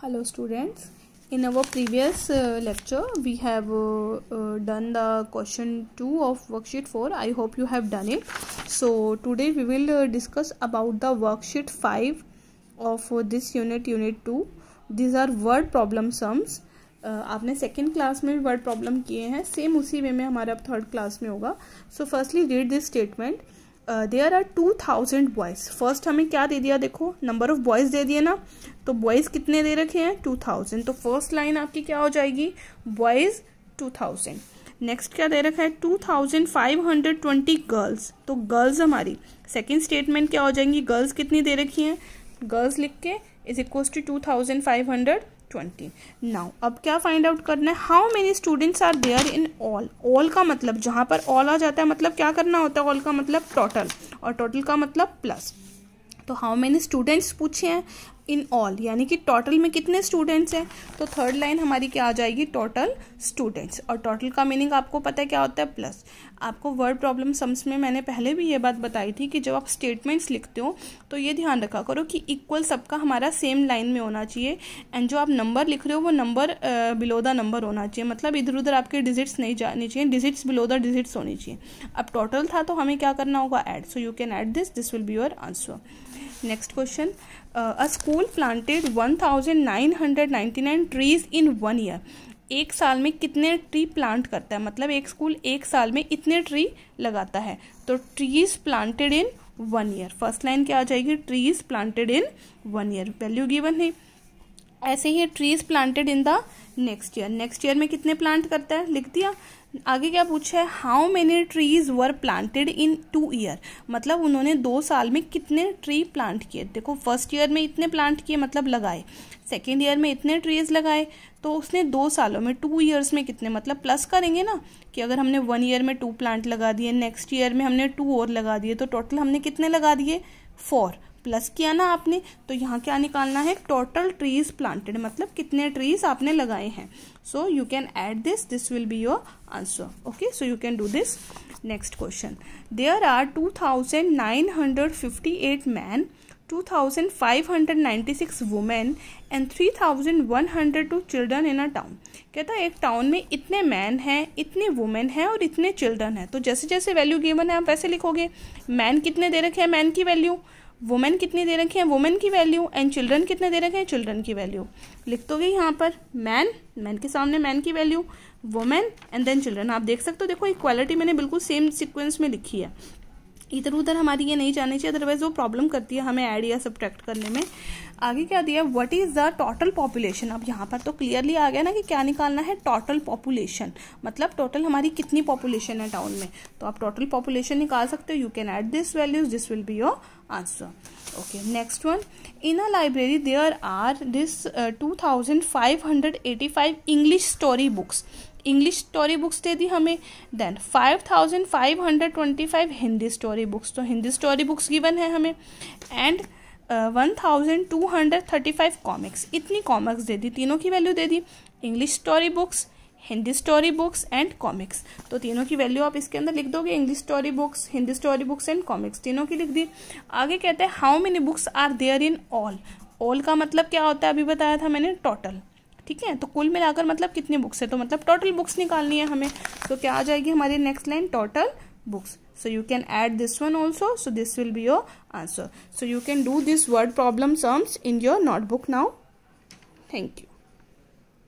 hello students in our previous uh, lecture we have uh, uh, done the question 2 of worksheet 4 i hope you have done it so today we will discuss about the worksheet 5 of this unit unit 2 these are word problem sums आपने second class में भी word problem किए हैं same उसी वे में हमारा अब third class में होगा so firstly read this statement there are two thousand boys first हमें क्या दे दिया देखो नंबर ऑफ बॉयज़ दे दिए ना तो बॉयज़ कितने दे रखे हैं टू थाउजेंड तो फर्स्ट लाइन आपकी क्या हो जाएगी बॉयज़ टू थाउजेंड नेक्स्ट क्या दे रखा है two thousand five hundred twenty girls तो गर्ल्स हमारी सेकेंड स्टेटमेंट क्या हो जाएंगी गर्ल्स कितनी दे रखी हैं गर्ल्स लिख के is equals to two thousand five hundred twenty now अब क्या फाइंड आउट करना है how many students are there in all all का मतलब जहां पर ऑल आ जाता है मतलब क्या करना होता है ऑल का मतलब टोटल और टोटल का मतलब प्लस तो हाउ मेनी स्टूडेंट्स पूछे हैं इन ऑल यानी कि टोटल में कितने स्टूडेंट्स हैं तो थर्ड लाइन हमारी क्या आ जाएगी टोटल स्टूडेंट्स और टोटल का मीनिंग आपको पता है क्या होता है प्लस आपको वर्ड प्रॉब्लम सम्स में मैंने पहले भी ये बात बताई थी कि जब आप स्टेटमेंट्स लिखते हो तो ये ध्यान रखा करो कि इक्वल सबका हमारा सेम लाइन में होना चाहिए एंड जो आप नंबर लिख रहे हो वो नंबर बिलो द नंबर होना चाहिए मतलब इधर उधर आपके डिजिट्स नहीं जानी चाहिए डिजिट्स बिलो द डिजिट्स होनी चाहिए अब टोटल था तो हमें क्या करना होगा add so you can add this this will be your answer next question a school planted 1999 trees in one year एक साल में कितने ट्री प्लांट करता है मतलब एक स्कूल एक साल में इतने ट्री लगाता है तो trees planted in one year first line क्या आ जाएगी trees planted in one year value given है ऐसे ही trees planted in the next year next year में कितने प्लांट करता है लिख दिया आगे क्या पूछा है how many trees were planted in two year मतलब उन्होंने दो साल में कितने ट्री प्लांट किए देखो फर्स्ट ईयर में इतने प्लांट किए मतलब लगाए सेकेंड ईयर में इतने ट्रीज लगाए तो उसने दो सालों में टू ईयर्स में कितने मतलब प्लस करेंगे ना कि अगर हमने वन ईयर में टू प्लांट लगा दिए नेक्स्ट ईयर में हमने टू और लगा दिए तो टोटल हमने कितने लगा दिए फोर प्लस किया ना आपने तो यहाँ क्या निकालना है टोटल ट्रीज प्लांटेड मतलब कितने ट्रीज आपने लगाए हैं so you can add this this will be your answer okay so you can do this next question there are two thousand nine hundred fifty eight man 2596 women and two children in a town कहता है एक town में इतने man हैं इतने women हैं और इतने चिल्ड्रन हैं तो जैसे जैसे वैल्यू गिवन है आप वैसे लिखोगे मैन कितने दे रखे हैं मैन की वैल्यू वुमेन कितनी दे रखे हैं वुमेन की वैल्यू एंड चिल्ड्रन कितने दे रखे हैं चिल्ड्रन की वैल्यू लिख दोगे तो यहाँ पर मैन मैन के सामने मैन की value women and then children आप देख सकते हो देखो इक्वालिटी मैंने बिल्कुल सेम सिक्वेंस में लिखी है इधर उधर हमारी ये नहीं जानी चाहिए अदरवाइज वो प्रॉब्लम करती है हमें ऐड या सब्ट्रैक्ट करने में आगे क्या दिया what is the total population अब यहाँ पर तो क्लियरली आ गया ना कि क्या निकालना है टोटल पॉपुलेशन मतलब टोटल हमारी कितनी पॉपुलेशन है टाउन में तो आप टोटल पॉपुलेशन निकाल सकते हो you can add this values this will be your answer okay next one in a library there are this two thousand five hundred eighty five English story books English story books दे दी हमें then five thousand five hundred twenty five Hindi story books तो Hindi story books given है हमें and one thousand two hundred thirty five comics इतनी comics दे दी तीनों की वैल्यू दे दी English story books Hindi story books and comics तो तीनों की वैल्यू आप इसके अंदर लिख दोगे English story books Hindi story books and comics तीनों की लिख दी आगे कहते हैं how many books are there in all all का मतलब क्या होता है अभी बताया था मैंने टोटल ठीक है तो कुल मिलाकर मतलब कितनी बुक्स है तो मतलब टोटल बुक्स निकालनी है हमें तो क्या आ जाएगी हमारी next line total books so you can add this one also so this will be your answer so you can do this word problem sums in your notebook now thank you